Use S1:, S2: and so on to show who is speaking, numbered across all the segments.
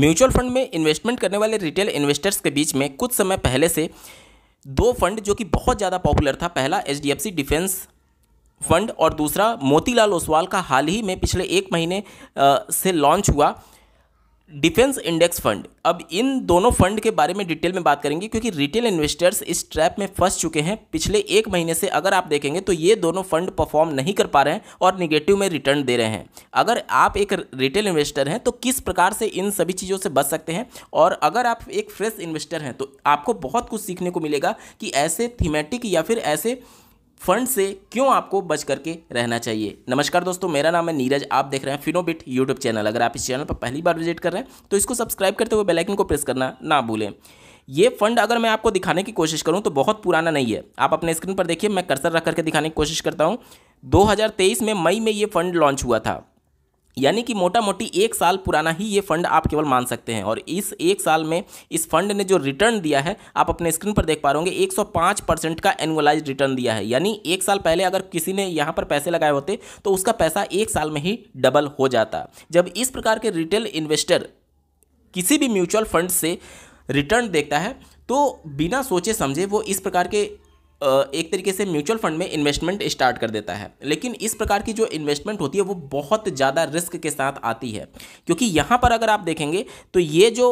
S1: mutual fund में investment करने वाले रिटेल इन्वेस्टर्स के बीच में कुछ समय पहले से दो फंड जो कि बहुत ज़्यादा पॉपुलर था पहला एच डिफेंस फंड और दूसरा मोतीलाल ओसवाल का हाल ही में पिछले एक महीने से लॉन्च हुआ डिफेंस इंडेक्स फंड अब इन दोनों फंड के बारे में डिटेल में बात करेंगे क्योंकि रिटेल इन्वेस्टर्स इस ट्रैप में फंस चुके हैं पिछले एक महीने से अगर आप देखेंगे तो ये दोनों फंड परफॉर्म नहीं कर पा रहे हैं और निगेटिव में रिटर्न दे रहे हैं अगर आप एक रिटेल इन्वेस्टर हैं तो किस प्रकार से इन सभी चीज़ों से बच सकते हैं और अगर आप एक फ्रेश इन्वेस्टर हैं तो आपको बहुत कुछ सीखने को मिलेगा कि ऐसे थीमेटिक या फिर ऐसे फंड से क्यों आपको बच करके रहना चाहिए नमस्कार दोस्तों मेरा नाम है नीरज आप देख रहे हैं फिनोबिट यूट्यूब चैनल अगर आप इस चैनल पर पहली बार विजिट कर रहे हैं तो इसको सब्सक्राइब करते हुए बेलाइकन को प्रेस करना ना भूलें ये फंड अगर मैं आपको दिखाने की कोशिश करूँ तो बहुत पुराना नहीं है आप अपने स्क्रीन पर देखिए मैं कर्सर रख करके दिखाने की कोशिश करता हूँ 2023 में मई में ये फंड लॉन्च हुआ था यानी कि मोटा मोटी एक साल पुराना ही ये फंड आप केवल मान सकते हैं और इस एक साल में इस फंड ने जो रिटर्न दिया है आप अपने स्क्रीन पर देख पा रहे सौ 105 परसेंट का एनुअलाइज रिटर्न दिया है यानी एक साल पहले अगर किसी ने यहाँ पर पैसे लगाए होते तो उसका पैसा एक साल में ही डबल हो जाता जब इस प्रकार के रिटेल इन्वेस्टर किसी भी म्यूचुअल फंड से रिटर्न देखता है तो बिना सोचे समझे वो इस प्रकार के एक तरीके से म्यूचुअल फंड में इन्वेस्टमेंट स्टार्ट कर देता है लेकिन इस प्रकार की जो इन्वेस्टमेंट होती है वो बहुत ज़्यादा रिस्क के साथ आती है क्योंकि यहाँ पर अगर आप देखेंगे तो ये जो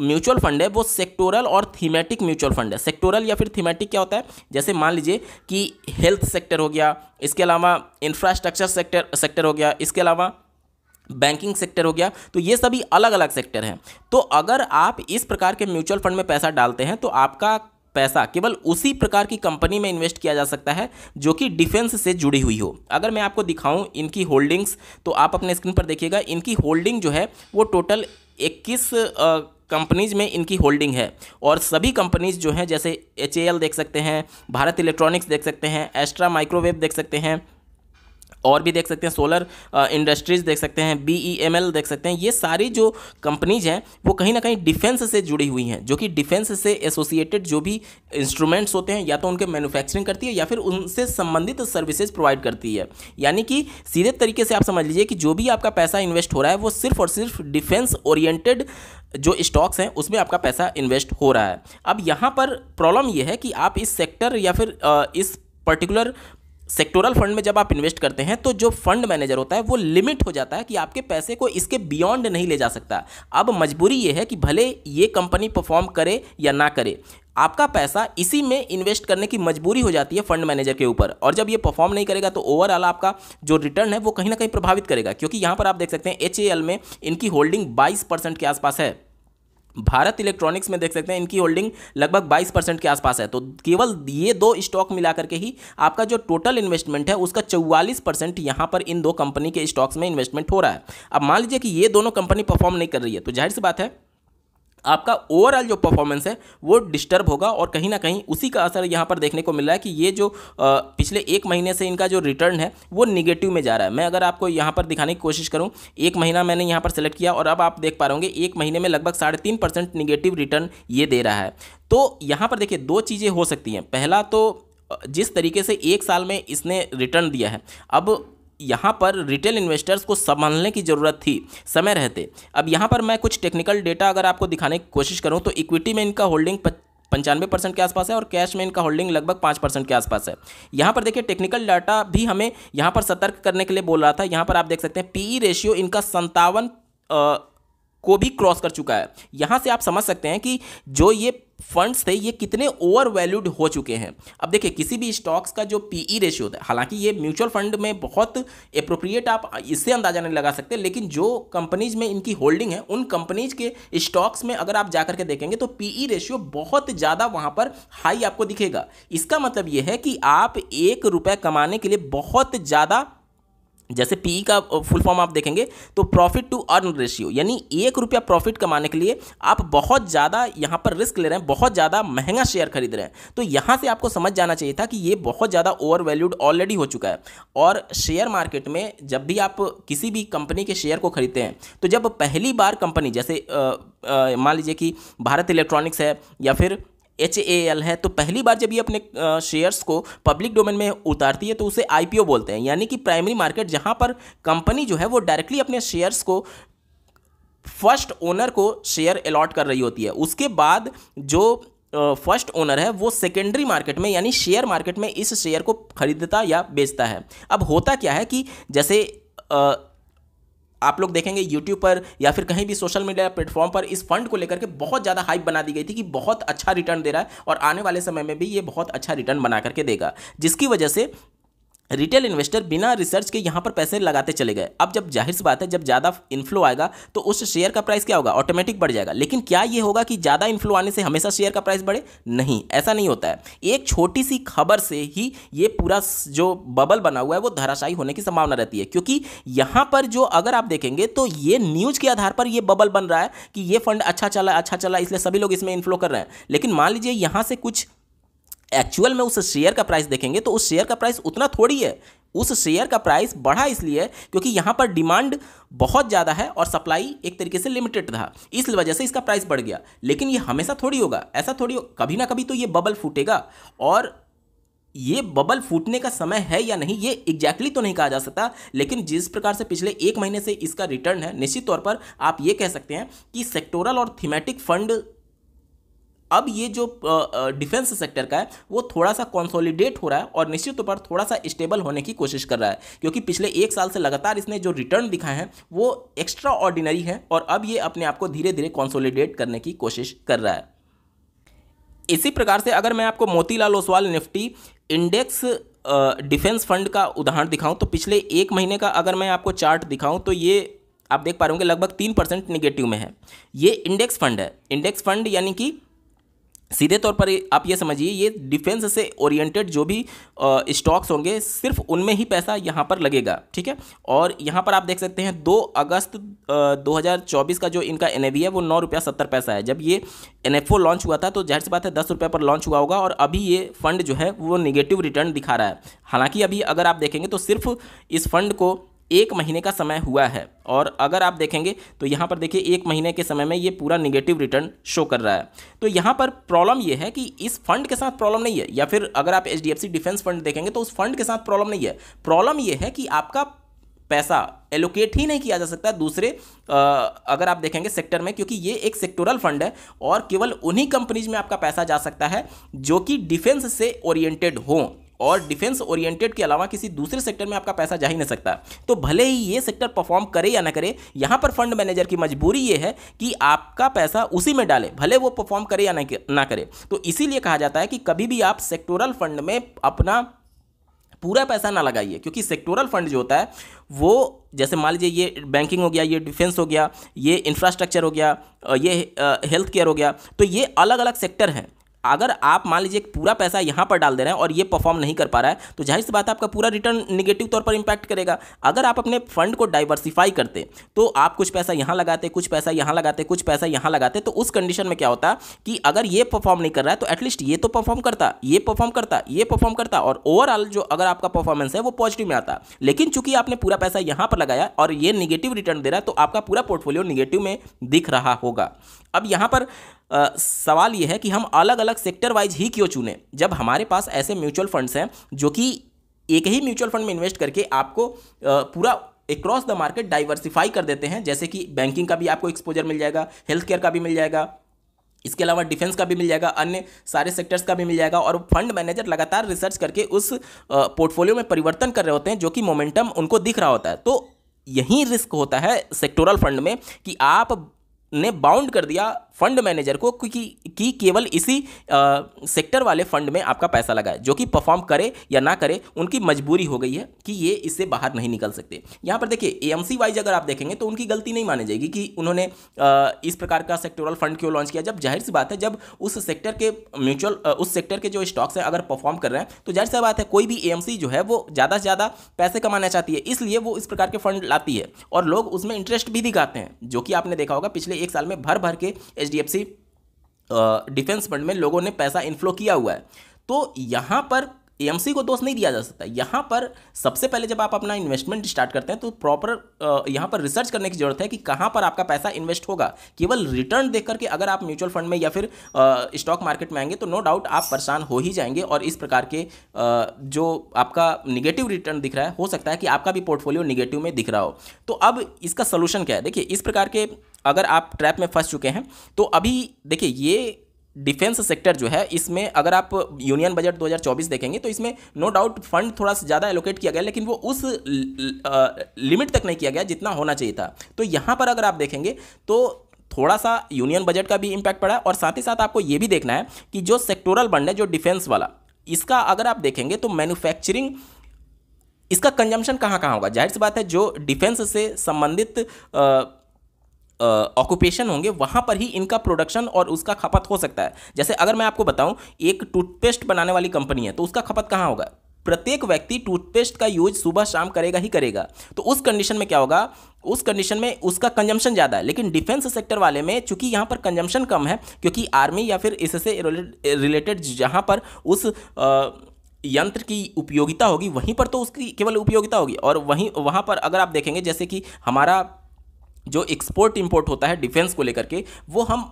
S1: म्यूचुअल फंड है वो सेक्टोरल और थीमेटिक म्यूचुअल फंड है सेक्टोरल या फिर थीमेटिक क्या होता है जैसे मान लीजिए कि हेल्थ सेक्टर हो गया इसके अलावा इंफ्रास्ट्रक्चर सेक्टर सेक्टर हो गया इसके अलावा बैंकिंग सेक्टर हो गया तो ये सभी अलग अलग सेक्टर हैं तो अगर आप इस प्रकार के म्यूचुअल फंड में पैसा डालते हैं तो आपका पैसा केवल उसी प्रकार की कंपनी में इन्वेस्ट किया जा सकता है जो कि डिफेंस से जुड़ी हुई हो अगर मैं आपको दिखाऊं इनकी होल्डिंग्स तो आप अपने स्क्रीन पर देखिएगा इनकी होल्डिंग जो है वो टोटल इक्कीस कंपनीज में इनकी होल्डिंग है और सभी कंपनीज जो हैं जैसे एच देख सकते हैं भारत इलेक्ट्रॉनिक्स देख सकते हैं एस्ट्रा माइक्रोवेव देख सकते हैं और भी देख सकते हैं सोलर इंडस्ट्रीज़ uh, देख सकते हैं बी ई एम एल देख सकते हैं ये सारी जो कंपनीज हैं वो कहीं ना कहीं डिफेंस से जुड़ी हुई हैं जो कि डिफेंस से एसोसिएटेड जो भी इंस्ट्रूमेंट्स होते हैं या तो उनके मैन्युफैक्चरिंग करती है या फिर उनसे संबंधित सर्विसेज प्रोवाइड करती है यानी कि सीधे तरीके से आप समझ लीजिए कि जो भी आपका पैसा इन्वेस्ट हो रहा है वो सिर्फ और सिर्फ डिफेंस ओरिएंटेड जो स्टॉक्स हैं उसमें आपका पैसा इन्वेस्ट हो रहा है अब यहाँ पर प्रॉब्लम यह है कि आप इस सेक्टर या फिर uh, इस पर्टिकुलर सेक्टोरल फंड में जब आप इन्वेस्ट करते हैं तो जो फंड मैनेजर होता है वो लिमिट हो जाता है कि आपके पैसे को इसके बियॉन्ड नहीं ले जा सकता अब मजबूरी ये है कि भले ये कंपनी परफॉर्म करे या ना करे आपका पैसा इसी में इन्वेस्ट करने की मजबूरी हो जाती है फंड मैनेजर के ऊपर और जब ये परफॉर्म नहीं करेगा तो ओवरऑल आपका जो रिटर्न है वो कहीं ना कहीं प्रभावित करेगा क्योंकि यहाँ पर आप देख सकते हैं एच में इनकी होल्डिंग बाईस के आसपास है भारत इलेक्ट्रॉनिक्स में देख सकते हैं इनकी होल्डिंग लगभग 22 परसेंट के आसपास है तो केवल ये दो स्टॉक मिलाकर के ही आपका जो टोटल इन्वेस्टमेंट है उसका 44 परसेंट यहाँ पर इन दो कंपनी के स्टॉक्स में इन्वेस्टमेंट हो रहा है अब मान लीजिए कि ये दोनों कंपनी परफॉर्म नहीं कर रही है तो जाहिर सी बात है आपका ओवरऑल जो परफॉर्मेंस है वो डिस्टर्ब होगा और कहीं ना कहीं उसी का असर यहाँ पर देखने को मिल रहा है कि ये जो पिछले एक महीने से इनका जो रिटर्न है वो निगेटिव में जा रहा है मैं अगर आपको यहाँ पर दिखाने की कोशिश करूँ एक महीना मैंने यहाँ पर सेलेक्ट किया और अब आप देख पा रहे होंगे एक महीने में लगभग साढ़े तीन परसेंट निगेटिव रिटर्न ये दे रहा है तो यहाँ पर देखिए दो चीज़ें हो सकती हैं पहला तो जिस तरीके से एक साल में इसने रिटर्न दिया है अब यहाँ पर रिटेल इन्वेस्टर्स को संभालने की ज़रूरत थी समय रहते अब यहाँ पर मैं कुछ टेक्निकल डेटा अगर आपको दिखाने की कोशिश करूँ तो इक्विटी में इनका होल्डिंग पंचानवे परसेंट के आसपास है और कैश में इनका होल्डिंग लगभग पाँच परसेंट के आसपास है यहाँ पर देखिए टेक्निकल डाटा भी हमें यहाँ पर सतर्क करने के लिए बोल रहा था यहाँ पर आप देख सकते हैं पीई रेशियो e इनका संतावन को भी क्रॉस कर चुका है यहाँ से आप समझ सकते हैं कि जो ये फंड्स थे ये कितने ओवर वैल्यूड हो चुके हैं अब देखिए किसी भी स्टॉक्स का जो पीई रेशियो e था हालांकि ये म्यूचुअल फंड में बहुत अप्रोप्रिएट आप इससे अंदाजा नहीं लगा सकते लेकिन जो कंपनीज में इनकी होल्डिंग है उन कंपनीज के स्टॉक्स में अगर आप जाकर के देखेंगे तो पीई रेशियो e बहुत ज़्यादा वहाँ पर हाई आपको दिखेगा इसका मतलब ये है कि आप एक रुपये कमाने के लिए बहुत ज़्यादा जैसे पीई का फुल फॉर्म आप देखेंगे तो प्रॉफिट टू अर्न रेशियो यानी एक रुपया प्रॉफिट कमाने के लिए आप बहुत ज़्यादा यहाँ पर रिस्क ले रहे हैं बहुत ज़्यादा महंगा शेयर खरीद रहे हैं तो यहाँ से आपको समझ जाना चाहिए था कि ये बहुत ज़्यादा ओवर वैल्यूड ऑलरेडी हो चुका है और शेयर मार्केट में जब भी आप किसी भी कंपनी के शेयर को खरीदते हैं तो जब पहली बार कंपनी जैसे मान लीजिए कि भारत इलेक्ट्रॉनिक्स है या फिर एच ए एल है तो पहली बार जब ये अपने शेयर्स को पब्लिक डोमेन में उतारती है तो उसे आई बोलते हैं यानी कि प्राइमरी मार्केट जहाँ पर कंपनी जो है वो डायरेक्टली अपने शेयर्स को फर्स्ट ओनर को शेयर अलॉट कर रही होती है उसके बाद जो फर्स्ट ओनर है वो सेकेंडरी मार्केट में यानी शेयर मार्केट में इस शेयर को खरीदता या बेचता है अब होता क्या है कि जैसे uh, आप लोग देखेंगे यूट्यूब पर या फिर कहीं भी सोशल मीडिया प्लेटफॉर्म पर इस फंड को लेकर के बहुत ज़्यादा हाइप बना दी गई थी कि बहुत अच्छा रिटर्न दे रहा है और आने वाले समय में भी ये बहुत अच्छा रिटर्न बना करके देगा जिसकी वजह से रिटेल इन्वेस्टर बिना रिसर्च के यहाँ पर पैसे लगाते चले गए अब जब जाहिर सी बात है जब ज़्यादा इन्फ्लो आएगा तो उस शेयर का प्राइस क्या होगा ऑटोमेटिक बढ़ जाएगा लेकिन क्या ये होगा कि ज़्यादा इन्फ्लो आने से हमेशा शेयर का प्राइस बढ़े नहीं ऐसा नहीं होता है एक छोटी सी खबर से ही ये पूरा जो बबल बना हुआ है वो धराशायी होने की संभावना रहती है क्योंकि यहाँ पर जो अगर आप देखेंगे तो ये न्यूज़ के आधार पर ये बबल बन रहा है कि ये फंड अच्छा चला अच्छा चला इसलिए सभी लोग इसमें इन्फ्लो कर रहे हैं लेकिन मान लीजिए यहाँ से कुछ एक्चुअल में उस शेयर का प्राइस देखेंगे तो उस शेयर का प्राइस उतना थोड़ी है उस शेयर का प्राइस बढ़ा इसलिए क्योंकि यहाँ पर डिमांड बहुत ज़्यादा है और सप्लाई एक तरीके से लिमिटेड था इस वजह से इसका प्राइस बढ़ गया लेकिन ये हमेशा थोड़ी होगा ऐसा थोड़ी हो कभी ना कभी तो ये बबल फूटेगा और ये बबल फूटने का समय है या नहीं ये एग्जैक्टली तो नहीं कहा जा सकता लेकिन जिस प्रकार से पिछले एक महीने से इसका रिटर्न है निश्चित तौर पर आप ये कह सकते हैं कि सेक्टोरल और थीमेटिक फंड अब ये जो डिफेंस सेक्टर का है वो थोड़ा सा कॉन्सोलिडेट हो रहा है और निश्चित तौर पर थोड़ा सा स्टेबल होने की कोशिश कर रहा है क्योंकि पिछले एक साल से लगातार इसने जो रिटर्न दिखाए हैं वो एक्स्ट्रा ऑर्डिनरी है और अब ये अपने आप को धीरे धीरे कॉन्सोलिडेट करने की कोशिश कर रहा है इसी प्रकार से अगर मैं आपको Motilal Oswal Nifty index defence fund का उदाहरण दिखाऊं तो पिछले एक महीने का अगर मैं आपको चार्ट दिखाऊं तो ये आप देख पा रहे होंगे लगभग तीन परसेंट निगेटिव में है ये इंडेक्स फंड है इंडेक्स फंड यानी कि सीधे तौर पर आप ये समझिए ये डिफेंस से ओरिएंटेड जो भी स्टॉक्स होंगे सिर्फ उनमें ही पैसा यहाँ पर लगेगा ठीक है और यहाँ पर आप देख सकते हैं 2 अगस्त आ, 2024 का जो इनका एन है वो नौ रुपया सत्तर पैसा है जब ये एन लॉन्च हुआ था तो जाहिर सी बात है दस रुपये पर लॉन्च हुआ होगा और अभी ये फंड जो है वो निगेटिव रिटर्न दिखा रहा है हालाँकि अभी अगर आप देखेंगे तो सिर्फ इस फंड को एक महीने का समय हुआ है और अगर आप देखेंगे तो यहाँ पर देखिए एक महीने के समय में ये पूरा निगेटिव रिटर्न शो कर रहा है तो यहाँ पर प्रॉब्लम ये है कि इस फंड के साथ प्रॉब्लम नहीं है या फिर अगर आप एच डिफेंस फंड देखेंगे तो उस फंड के साथ प्रॉब्लम नहीं है प्रॉब्लम ये है कि आपका पैसा एलोकेट ही नहीं किया जा सकता दूसरे आ, अगर आप देखेंगे सेक्टर में क्योंकि ये एक सेक्टोरल फंड है और केवल उन्हीं कंपनीज में आपका पैसा जा सकता है जो कि डिफेंस से ओरिएंटेड हों और डिफेंस ओरिएंटेड के अलावा किसी दूसरे सेक्टर में आपका पैसा जा ही नहीं सकता तो भले ही ये सेक्टर परफॉर्म करे या ना करे यहाँ पर फंड मैनेजर की मजबूरी ये है कि आपका पैसा उसी में डाले भले वो परफॉर्म करे या ना करे तो इसीलिए कहा जाता है कि कभी भी आप सेक्टोरल फंड में अपना पूरा पैसा ना लगाइए क्योंकि सेक्टोरल फंड जो होता है वो जैसे मान लीजिए ये बैंकिंग हो गया ये डिफेंस हो गया ये इंफ्रास्ट्रक्चर हो गया ये हेल्थ केयर हो गया तो ये अलग अलग सेक्टर हैं अगर आप मान लीजिए पूरा पैसा यहाँ पर डाल दे रहे हैं और ये परफॉर्म नहीं कर पा रहा है तो जाहिर सी बात है आपका पूरा रिटर्न निगेटिव तौर पर इम्पैक्ट करेगा अगर आप अपने फंड को डाइवर्सिफाई करते तो आप कुछ पैसा यहाँ लगाते कुछ पैसा यहाँ लगाते कुछ पैसा यहाँ लगाते तो उस कंडीशन में क्या होता कि अगर ये परफॉर्म नहीं कर रहा है तो एटलीस्ट ये तो परफॉर्म करता ये परफॉर्म करता ये परफॉर्म करता और ओवरऑल जो अगर आपका परफॉर्मेंस है वो पॉजिटिव में आता लेकिन चूंकि आपने पूरा पैसा यहाँ पर लगाया और ये निगेटिव रिटर्न दे रहा है तो आपका पूरा पोर्टफोलियो निगेटिव में दिख रहा होगा अब यहाँ पर आ, सवाल ये है कि हम अलग अलग सेक्टर वाइज ही क्यों चुने जब हमारे पास ऐसे म्यूचुअल फंड्स हैं जो कि एक ही म्यूचुअल फंड में इन्वेस्ट करके आपको आ, पूरा अक्रॉस द मार्केट डाइवर्सिफाई कर देते हैं जैसे कि बैंकिंग का भी आपको एक्सपोजर मिल जाएगा हेल्थ केयर का भी मिल जाएगा इसके अलावा डिफेंस का भी मिल जाएगा अन्य सारे सेक्टर्स का भी मिल जाएगा और फंड मैनेजर लगातार रिसर्च करके उस पोर्टफोलियो में परिवर्तन कर रहे होते हैं जो कि मोमेंटम उनको दिख रहा होता है तो यही रिस्क होता है सेक्टोरल फंड में कि आप ने बाउंड कर दिया फंड मैनेजर को क्योंकि कि केवल इसी आ, सेक्टर वाले फंड में आपका पैसा लगा है जो कि परफॉर्म करे या ना करे उनकी मजबूरी हो गई है कि ये इससे बाहर नहीं निकल सकते यहाँ पर देखिए ए एम सी वाइज अगर आप देखेंगे तो उनकी गलती नहीं मानी जाएगी कि उन्होंने आ, इस प्रकार का सेक्टोरल फंड क्यों लॉन्च किया जब जाहिर सी बात है जब उस सेक्टर के म्यूचुअल उस सेक्टर के जो स्टॉक्स हैं अगर परफॉर्म कर रहे हैं तो जाहिर सी बात है कोई भी ए जो है वो ज़्यादा से ज़्यादा पैसे कमाना चाहती है इसलिए वो इस प्रकार के फंड लाती है और लोग उसमें इंटरेस्ट भी दिखाते हैं जो कि आपने देखा होगा पिछले एक साल में भर भर के एच डिफेंस फंड में लोगों ने पैसा इन्फ्लो किया हुआ है तो यहाँ पर एएमसी को दोष नहीं दिया जा सकता यहाँ पर सबसे पहले जब आप अपना इन्वेस्टमेंट स्टार्ट करते हैं तो प्रॉपर यहाँ पर रिसर्च करने की जरूरत है कि कहाँ पर आपका पैसा इन्वेस्ट होगा केवल रिटर्न देख करके अगर आप म्यूचुअल फंड में या फिर स्टॉक मार्केट में आएंगे तो नो डाउट आप परेशान हो ही जाएंगे और इस प्रकार के आ, जो आपका निगेटिव रिटर्न दिख रहा है हो सकता है कि आपका भी पोर्टफोलियो निगेटिव में दिख रहा हो तो अब इसका सोल्यूशन क्या है देखिए इस प्रकार के अगर आप ट्रैप में फंस चुके हैं तो अभी देखिए ये डिफेंस सेक्टर जो है इसमें अगर आप यूनियन बजट 2024 देखेंगे तो इसमें नो डाउट फंड थोड़ा सा ज़्यादा एलोकेट किया गया लेकिन वो उस लिमिट तक नहीं किया गया जितना होना चाहिए था तो यहाँ पर अगर आप देखेंगे तो थोड़ा सा यूनियन बजट का भी इम्पैक्ट पड़ा है और साथ ही साथ आपको ये भी देखना है कि जो सेक्टोरल बंड है जो डिफेंस वाला इसका अगर आप देखेंगे तो मैन्युफैक्चरिंग इसका कंजम्पशन कहाँ कहाँ होगा जाहिर सी बात है जो डिफेंस से संबंधित ऑक्यूपेशन होंगे वहाँ पर ही इनका प्रोडक्शन और उसका खपत हो सकता है जैसे अगर मैं आपको बताऊँ एक टूथपेस्ट बनाने वाली कंपनी है तो उसका खपत कहाँ होगा प्रत्येक व्यक्ति टूथपेस्ट का यूज सुबह शाम करेगा ही करेगा तो उस कंडीशन में क्या होगा उस कंडीशन में उसका कंजम्पशन ज़्यादा है लेकिन डिफेंस सेक्टर वाले में चूंकि यहाँ पर कंजम्पशन कम है क्योंकि आर्मी या फिर इससे रिलेटेड जहाँ पर उस आ, यंत्र की उपयोगिता होगी वहीं पर तो उसकी केवल उपयोगिता होगी और वहीं वहाँ पर अगर आप देखेंगे जैसे कि हमारा जो एक्सपोर्ट इंपोर्ट होता है डिफेंस को लेकर के वो हम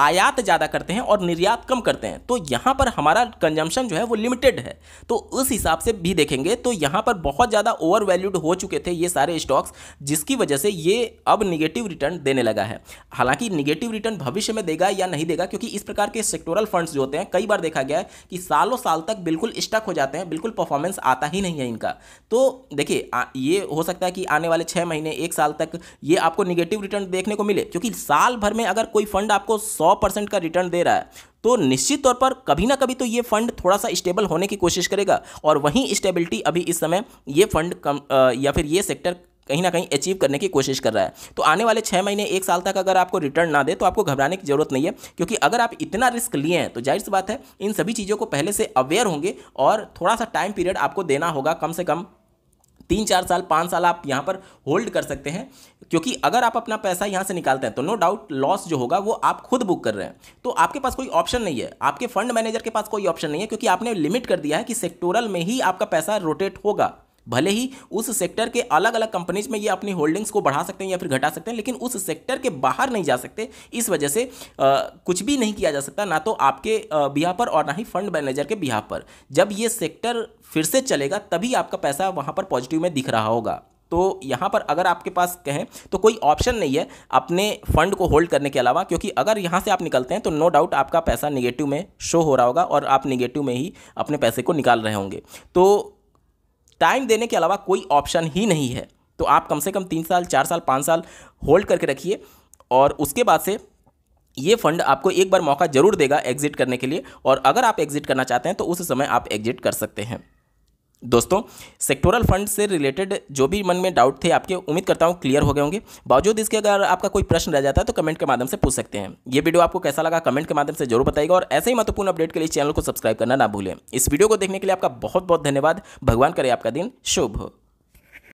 S1: आयात ज़्यादा करते हैं और निर्यात कम करते हैं तो यहाँ पर हमारा कंजम्पशन जो है वो लिमिटेड है तो उस हिसाब से भी देखेंगे तो यहाँ पर बहुत ज़्यादा ओवर वैल्यूड हो चुके थे ये सारे स्टॉक्स जिसकी वजह से ये अब निगेटिव रिटर्न देने लगा है हालांकि निगेटिव रिटर्न भविष्य में देगा या नहीं देगा क्योंकि इस प्रकार के सेक्टोरल फंड्स जो होते हैं कई बार देखा गया है कि सालों साल तक बिल्कुल स्टक हो जाते हैं बिल्कुल परफॉर्मेंस आता ही नहीं है इनका तो देखिए ये हो सकता है कि आने वाले छः महीने एक साल तक ये आपको निगेटिव रिटर्न देखने को मिले क्योंकि साल भर में अगर कोई फंड आपको सौ सौ परसेंट का रिटर्न दे रहा है तो निश्चित तौर पर कभी ना कभी तो ये फंड थोड़ा सा स्टेबल होने की कोशिश करेगा और वहीं स्टेबिलिटी अभी इस समय ये फंड कम या फिर ये सेक्टर कहीं ना कहीं अचीव करने की कोशिश कर रहा है तो आने वाले छः महीने एक साल तक अगर आपको रिटर्न ना दे तो आपको घबराने की जरूरत नहीं है क्योंकि अगर आप इतना रिस्क लिए हैं तो जाहिर सी बात है इन सभी चीज़ों को पहले से अवेयर होंगे और थोड़ा सा टाइम पीरियड आपको देना होगा कम से कम तीन चार साल पाँच साल आप यहाँ पर होल्ड कर सकते हैं क्योंकि अगर आप अपना पैसा यहाँ से निकालते हैं तो नो डाउट लॉस जो होगा वो आप खुद बुक कर रहे हैं तो आपके पास कोई ऑप्शन नहीं है आपके फंड मैनेजर के पास कोई ऑप्शन नहीं है क्योंकि आपने लिमिट कर दिया है कि सेक्टोरल में ही आपका पैसा रोटेट होगा भले ही उस सेक्टर के अलग अलग कंपनीज में ये अपनी होल्डिंग्स को बढ़ा सकते हैं या फिर घटा सकते हैं लेकिन उस सेक्टर के बाहर नहीं जा सकते इस वजह से आ, कुछ भी नहीं किया जा सकता ना तो आपके बिहार पर और ना ही फंड मैनेजर के बिहार पर जब ये सेक्टर फिर से चलेगा तभी आपका पैसा वहाँ पर पॉजिटिव में दिख रहा होगा तो यहाँ पर अगर आपके पास कहें तो कोई ऑप्शन नहीं है अपने फंड को होल्ड करने के अलावा क्योंकि अगर यहाँ से आप निकलते हैं तो नो डाउट आपका पैसा निगेटिव में शो हो रहा होगा और आप निगेटिव में ही अपने पैसे को निकाल रहे होंगे तो टाइम देने के अलावा कोई ऑप्शन ही नहीं है तो आप कम से कम तीन साल चार साल पाँच साल होल्ड करके रखिए और उसके बाद से ये फंड आपको एक बार मौका जरूर देगा एग्जिट करने के लिए और अगर आप एग्जिट करना चाहते हैं तो उस समय आप एग्जिट कर सकते हैं दोस्तों सेक्टोरल फंड से रिलेटेड जो भी मन में डाउट थे आपके उम्मीद करता हूँ क्लियर हो गए होंगे बावजूद इसके अगर आपका कोई प्रश्न रह जाता है तो कमेंट के माध्यम से पूछ सकते हैं ये वीडियो आपको कैसा लगा कमेंट के माध्यम से जरूर बताइएगा और ऐसे ही महत्वपूर्ण अपडेट के लिए चैनल को सब्सक्राइब करना ना भूलें इस वीडियो को देखने के लिए आपका बहुत बहुत धन्यवाद भगवान करे आपका दिन शुभ हो